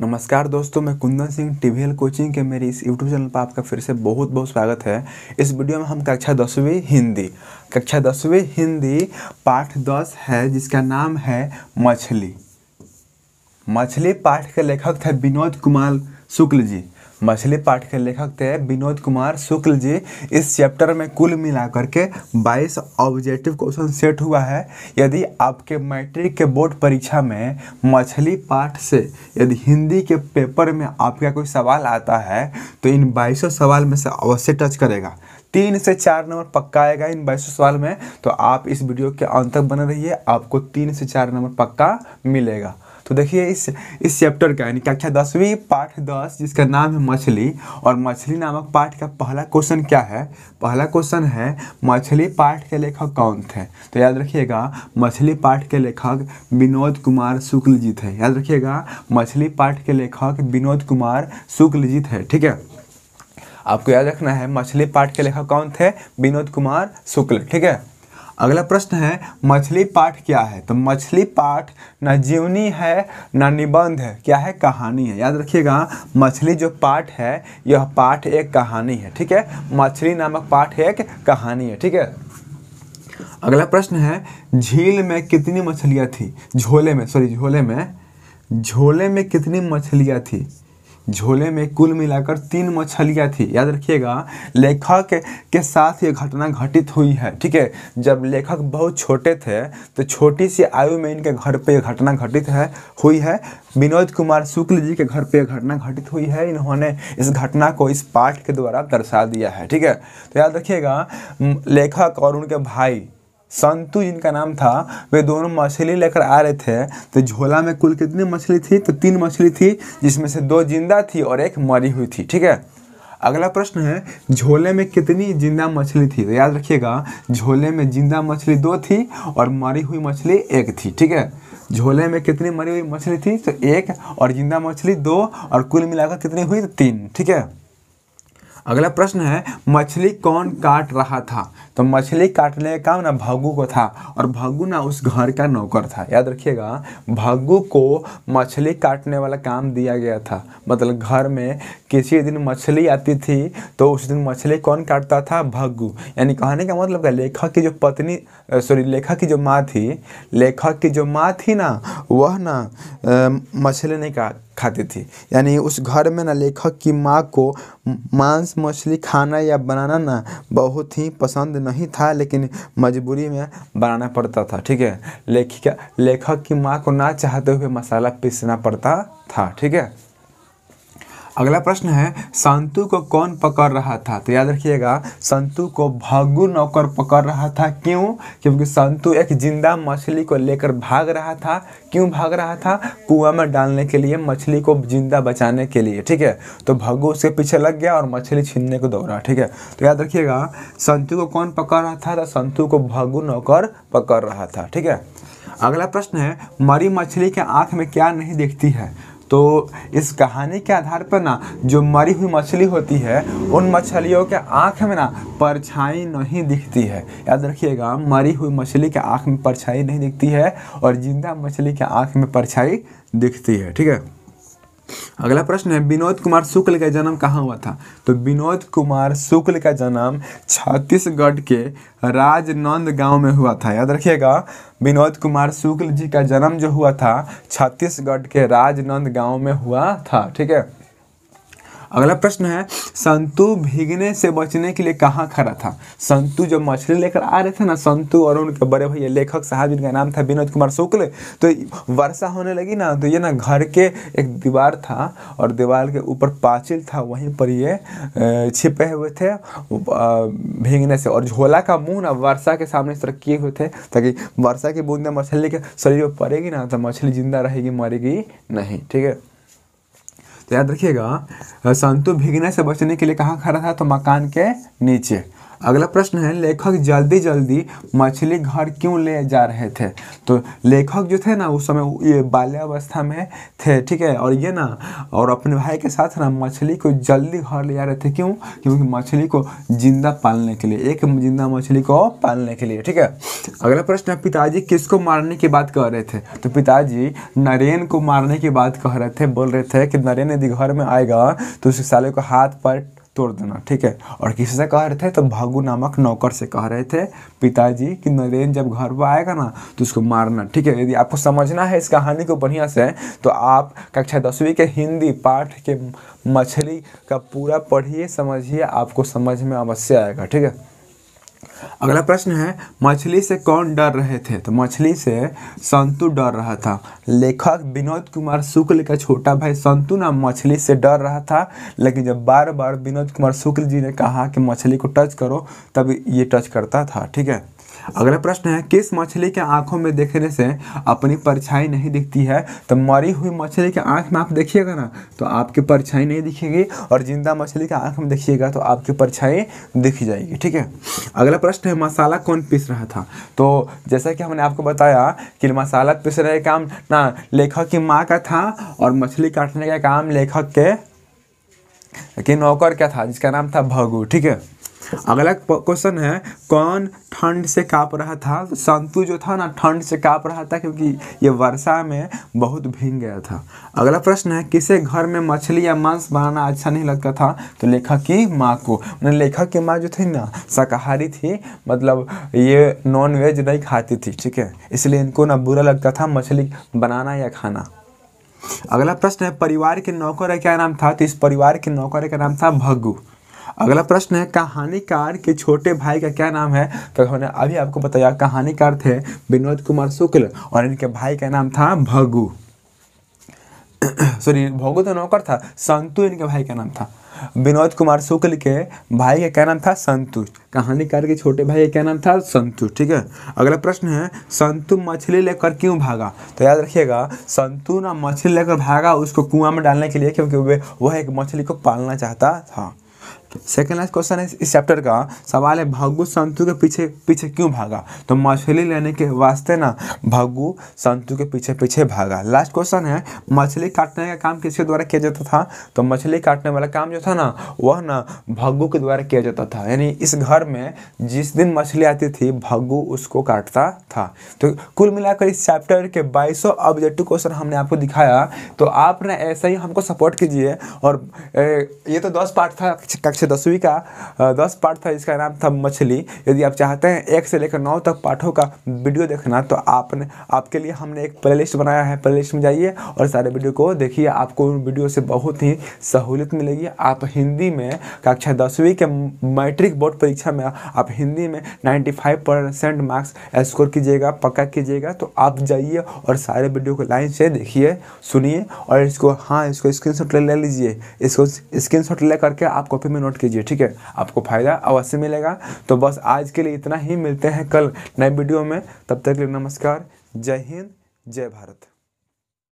नमस्कार दोस्तों मैं कुंदन सिंह टीवीएल कोचिंग के मेरे इस यूट्यूब चैनल पर आपका फिर से बहुत बहुत स्वागत है इस वीडियो में हम कक्षा दसवीं हिंदी कक्षा दसवीं हिंदी पाठ दस है जिसका नाम है मछली मछली पाठ के लेखक थे विनोद कुमार शुक्ल जी मछली पाठ के लेखक थे विनोद कुमार शुक्ल जी इस चैप्टर में कुल मिलाकर के 22 ऑब्जेक्टिव क्वेश्चन सेट हुआ है यदि आपके मैट्रिक के बोर्ड परीक्षा में मछली पाठ से यदि हिंदी के पेपर में आपका कोई सवाल आता है तो इन बाईसों सवाल में से अवश्य टच करेगा तीन से चार नंबर पक्का आएगा इन बाईसों सवाल में तो आप इस वीडियो के अंत तक बने रहिए आपको तीन से चार नंबर पक्का मिलेगा तो देखिए इस इस चैप्टर का यानी कक्षा दसवीं पाठ दस जिसका नाम है मछली और मछली नामक पाठ का पहला क्वेश्चन क्या है पहला क्वेश्चन है मछली पाठ के लेखक कौन थे तो याद रखिएगा मछली पाठ के लेखक विनोद कुमार शुक्ल जी थे याद रखिएगा मछली पाठ के लेखक विनोद कुमार शुक्ल जी थे ठीक है आपको याद रखना है मछली पाठ के लेखक कौन थे विनोद कुमार शुक्ल ठीक है अगला प्रश्न है मछली पाठ क्या है तो मछली पाठ ना जीवनी है ना निबंध है क्या है कहानी है याद रखिएगा मछली जो पाठ है यह पाठ एक कहानी है ठीक है मछली नामक पाठ एक कहानी है ठीक है अगला प्रश्न है झील में कितनी मछलियाँ थी झोले में सॉरी झोले में झोले में कितनी मछलियाँ थी झोले में कुल मिलाकर तीन मछलियाँ थी याद रखिएगा लेखक के साथ ये घटना घटित हुई है ठीक है जब लेखक बहुत छोटे थे तो छोटी सी आयु में इनके घर पे घटना घटित है हुई है विनोद कुमार शुक्ल जी के घर पे घटना घटित हुई है इन्होंने इस घटना को इस पाठ के द्वारा दर्शा दिया है ठीक है तो याद रखिएगा लेखक और उनके भाई संतु जिनका नाम था वे दोनों मछली लेकर आ रहे थे तो झोला में कुल कितनी मछली थी तो तीन मछली थी जिसमें से दो जिंदा थी और एक मरी हुई थी ठीक है अगला प्रश्न है झोले में कितनी जिंदा मछली थी तो याद रखिएगा झोले में जिंदा मछली दो थी और मरी हुई मछली एक थी ठीक है झोले में कितनी मरी हुई मछली थी तो एक और जिंदा मछली दो और कुल मिलाकर कितनी हुई तो तीन ठीक है अगला प्रश्न है मछली कौन काट रहा था तो मछली काटने का काम ना भगु को था और भगु ना उस घर का नौकर था याद रखिएगा भगु को मछली काटने वाला काम दिया गया था मतलब घर में किसी दिन मछली आती थी तो उस दिन मछली कौन काटता था भगु यानी कहने का मतलब क्या लेखक की जो पत्नी सॉरी लेखक की जो माँ थी लेखक की जो माँ थी ना वह ना मछली नहीं काट खाती थी यानी उस घर में ना लेखक की माँ को मांस मछली खाना या बनाना ना बहुत ही पसंद नहीं था लेकिन मजबूरी में बनाना पड़ता था ठीक है लेखिका लेखक की माँ को ना चाहते हुए मसाला पीसना पड़ता था ठीक है अगला प्रश्न है संतु को कौन पकड़ रहा था तो याद रखिएगा संतु को भगु नौकर पकड़ रहा था क्यों क्योंकि संतु एक जिंदा मछली को लेकर भाग रहा था क्यों भाग रहा था कुआं में डालने के लिए मछली को जिंदा बचाने के लिए ठीक है तो भगु उसके पीछे लग गया और मछली छीनने को दौड़ा ठीक है तो याद रखिएगा संतु को कौन पकड़ रहा था तो संतु को भगु नौकर पकड़ रहा था ठीक है अगला प्रश्न है मरी मछली के आँख में क्या नहीं दिखती है तो इस कहानी के आधार पर ना जो मरी हुई मछली होती है उन मछलियों के आँख में ना परछाई नहीं दिखती है याद रखिएगा मरी हुई मछली के आँख में परछाई नहीं दिखती है और जिंदा मछली के आँख में परछाई दिखती है ठीक है अगला प्रश्न है विनोद कुमार शुक्ल का जन्म कहाँ हुआ था तो विनोद कुमार शुक्ल का जन्म छत्तीसगढ़ के राजनंद गांव में हुआ था याद रखिएगा विनोद कुमार शुक्ल जी का जन्म जो हुआ था छत्तीसगढ़ के राजनंद गांव में हुआ था ठीक है अगला प्रश्न है संतु भीगने से बचने के लिए कहाँ खड़ा था संतु जब मछली लेकर आ रहे थे ना संतु और उनके बड़े भैया लेखक साहब जिनका नाम था विनोद कुमार शुक्ल तो वर्षा होने लगी ना तो ये ना घर के एक दीवार था और दीवार के ऊपर पाचिल था वहीं पर ये छिपे हुए थे भीगने से और झोला का मुँह ना वर्षा के सामने इस तरह किए हुए थे ताकि वर्षा की बूंदें मछली के शरीर पर पड़ेगी ना तो मछली जिंदा रहेगी मरेगी नहीं ठीक है तो याद रखिएगा संतु भीगने से बचने के लिए कहाँ खड़ा था तो मकान के नीचे अगला प्रश्न है लेखक जल्दी जल्दी मछली घर क्यों ले जा रहे थे तो लेखक जो थे ना उस समय ये बाल्यावस्था में थे ठीक है और ये ना और अपने भाई के साथ ना मछली को जल्दी घर ले जा रहे थे क्यों क्योंकि मछली को जिंदा पालने के लिए एक जिंदा मछली को पालने के लिए ठीक है अगला प्रश्न है पिताजी किसको मारने की बात कह रहे थे तो पिताजी नरेन को मारने की बात कह रहे थे बोल रहे थे कि नरेन यदि घर में आएगा तो उस साले को हाथ पर तोड़ देना ठीक है और किसी से कह रहे थे तो भागु नामक नौकर से कह रहे थे पिताजी कि नरेंद्र जब घर पर आएगा ना तो उसको मारना ठीक है यदि आपको समझना है इस कहानी को बढ़िया से तो आप कक्षा दसवीं के हिंदी पाठ के मछली का पूरा पढ़िए समझिए आपको समझ में अवश्य आएगा ठीक है अगला प्रश्न है मछली से कौन डर रहे थे तो मछली से संतु डर रहा था लेखक विनोद कुमार शुक्ल का छोटा भाई संतु ना मछली से डर रहा था लेकिन जब बार बार विनोद कुमार शुक्ल जी ने कहा कि मछली को टच करो तब ये टच करता था ठीक है अगला प्रश्न है किस मछली के आंखों में देखने से अपनी परछाई नहीं दिखती है तो मरी हुई मछली के आंख में आप देखिएगा ना तो आपकी परछाई नहीं दिखेगी और जिंदा मछली के आंख में देखिएगा तो आपकी परछाई दिख जाएगी ठीक है अगला प्रश्न है मसाला कौन पीस रहा था तो जैसा कि हमने आपको बताया कि मसाला पीस रहे काम ना लेखक की माँ का था और मछली काटने का काम लेखक के नौकर क्या था जिसका नाम था भगू ठीक है अगला क्वेश्चन है कौन ठंड से काँप रहा था संतु जो था ना ठंड से काँप रहा था क्योंकि ये वर्षा में बहुत भींग गया था अगला प्रश्न है किसे घर में मछली या मांस बनाना अच्छा नहीं लगता था तो लेखक की माँ को उन्हें लेखक की माँ जो थी ना शाकाहारी थी मतलब ये नॉन वेज नहीं खाती थी ठीक है इसलिए इनको ना बुरा लगता था मछली बनाना या खाना अगला प्रश्न है परिवार के नौकर का क्या नाम था तो इस परिवार के नौकर का नाम था भगू अगला प्रश्न है कहानीकार के छोटे भाई का क्या नाम है तो हमने अभी आपको बताया कहानीकार थे विनोद कुमार शुक्ल और इनके भाई का नाम था भगू सॉरी भगु तो नौकर था संतु इनके भाई का नाम था विनोद कुमार शुक्ल के भाई का क्या नाम था संतु कहानीकार के छोटे भाई का क्या नाम था संतु ठीक है अगला प्रश्न है संतु मछली लेकर क्यों भागा तो याद रखिएगा संतु ना मछली लेकर भागा उसको कुआं में डालने के लिए क्योंकि वह एक मछली को पालना चाहता था सेकेंड लास्ट क्वेश्चन है इस चैप्टर का सवाल है भागू संतु के पीछे पीछे क्यों भागा तो मछली लेने के वास्ते ना भागू संतु के पीछे पीछे भागा लास्ट क्वेश्चन है मछली काटने का काम किसके द्वारा किया जाता था तो मछली काटने वाला काम जो था ना वह ना भगु के द्वारा किया जाता था यानी इस घर में जिस दिन मछली आती थी भगु उसको काटता था तो कुल मिलाकर इस चैप्टर के बाईसों ऑब्जेक्टिव क्वेश्चन हमने आपको दिखाया तो आपने ऐसा ही हमको सपोर्ट कीजिए और ए, ये तो दस पार्ट था कक्षा से दसवीं का दस पार्ट था इसका नाम था मछली यदि आप चाहते हैं एक से लेकर नौ तक पाठों का वीडियो देखना तो आपने आपके लिए हमने एक प्ले लिस्ट बनाया है प्ले में जाइए और सारे वीडियो को देखिए आपको उन वीडियो से बहुत ही सहूलियत मिलेगी आप हिंदी में कक्षा दसवीं के मैट्रिक बोर्ड परीक्षा में आप हिंदी में नाइन्टी परसेंट मार्क्स स्कोर कीजिएगा पक्का कीजिएगा तो आप जाइए और सारे वीडियो को लाइन से देखिए सुनिए और इसको हाँ इसको स्क्रीन ले लीजिए इसको स्क्रीन ले करके आप कॉपी में नोट नोट कीजिए ठीक है आपको फ़ायदा अवश्य मिलेगा तो बस आज के लिए इतना ही मिलते हैं कल नए वीडियो में तब तक के लिए नमस्कार जय हिंद जय भारत